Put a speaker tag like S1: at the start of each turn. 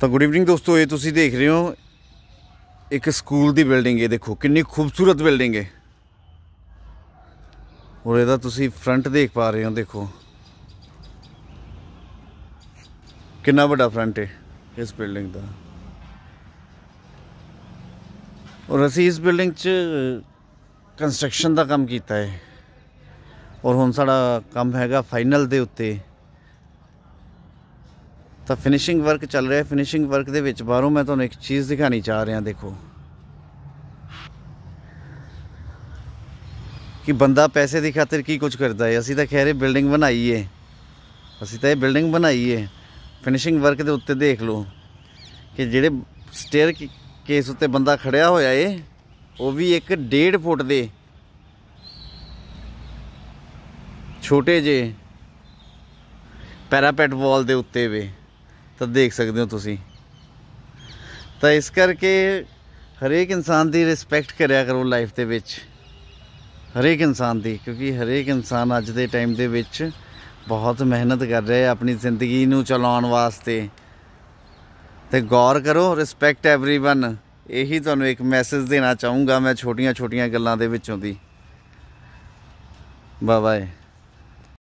S1: ਤਾਂ good evening ਦੋਸਤੋ ਇਹ ਤੁਸੀਂ ਦੇਖ ਰਹੇ ਹੋ ਇੱਕ ਸਕੂਲ ਦੀ ਬਿਲਡਿੰਗ ਹੈ ਦੇਖੋ ਕਿੰਨੀ ਖੂਬਸੂਰਤ ਬਿਲਡਿੰਗ ਹੈ ਔਰ ਇਹਦਾ ਤੁਸੀਂ ਫਰੰਟ ਦੇਖ ਪਾ ਰਹੇ ਹੋ ਦੇਖੋ ਕਿੰਨਾ ਵੱਡਾ ਫਰੰਟ ਹੈ ਇਸ ਬਿਲਡਿੰਗ ਦਾ ਔਰ ਅਸੀਂ ਇਸ ਬਿਲਡਿੰਗ 'ਚ ਕੰਸਟਰਕਸ਼ਨ ਦਾ ਕੰਮ ਕੀਤਾ ਹੈ ਔਰ ਹੁਣ ਸਾਡਾ ਕੰਮ ਹੈਗਾ ਫਾਈਨਲ ਦੇ ਉੱਤੇ ਤਾਂ ਫਿਨਿਸ਼ਿੰਗ ਵਰਕ ਚੱਲ ਰਿਹਾ ਹੈ ਫਿਨਿਸ਼ਿੰਗ ਵਰਕ ਦੇ ਵਿੱਚ ਬਾਹਰੋਂ ਮੈਂ ਤੁਹਾਨੂੰ ਇੱਕ ਚੀਜ਼ ਦਿਖਾਣੀ ਚਾਹ ਰਿਹਾ ਦੇਖੋ ਕਿ ਬੰਦਾ ਪੈਸੇ ਦੀ ਖਾਤਰ ਕੀ ਕੁਝ ਕਰਦਾ ਹੈ ਅਸੀਂ ਤਾਂ ਖੈਰ ਇਹ ਬਿਲਡਿੰਗ ਬਣਾਈ ਏ ਅਸੀਂ ਤਾਂ ਇਹ ਬਿਲਡਿੰਗ ਬਣਾਈ ਏ ਫਿਨਿਸ਼ਿੰਗ ਵਰਕ ਦੇ ਉੱਤੇ ਦੇਖ ਲਓ ਕਿ ਜਿਹੜੇ ਸਟੇਅਰ ਕੇਸ ਉੱਤੇ ਬੰਦਾ ਖੜਿਆ ਹੋਇਆ ਏ ਉਹ ਵੀ ਇੱਕ 1.5 ਫੁੱਟ ਦੇ ਛੋਟੇ ਜੇ ਪੈਰਾਪੈਟ ਵਾਲ ਦੇ ਉੱਤੇ ਵੇ ਤਾਂ ਦੇਖ ਸਕਦੇ ਹੋ ਤੁਸੀਂ ਤਾਂ ਇਸ ਕਰਕੇ ਹਰੇਕ ਇਨਸਾਨ ਦੀ ਰਿਸਪੈਕਟ ਕਰਿਆ ਕਰੋ ਲਾਈਫ ਦੇ ਵਿੱਚ ਹਰੇਕ ਇਨਸਾਨ ਦੀ ਕਿਉਂਕਿ ਹਰੇਕ ਇਨਸਾਨ ਅੱਜ ਦੇ ਟਾਈਮ ਦੇ ਵਿੱਚ ਬਹੁਤ ਮਿਹਨਤ ਕਰ ਰਿਹਾ ਹੈ ਆਪਣੀ ਜ਼ਿੰਦਗੀ ਨੂੰ ਚਲਾਉਣ ਵਾਸਤੇ ਤੇ ਗੌਰ ਕਰੋ ਰਿਸਪੈਕਟ एवरीवन ਇਹੀ ਤੁਹਾਨੂੰ ਇੱਕ ਮੈਸੇਜ ਦੇਣਾ ਚਾਹੂੰਗਾ ਮੈਂ ਛੋਟੀਆਂ-ਛੋਟੀਆਂ ਗੱਲਾਂ ਦੇ ਵਿੱਚੋਂ ਦੀ ਬਾਏ ਬਾਏ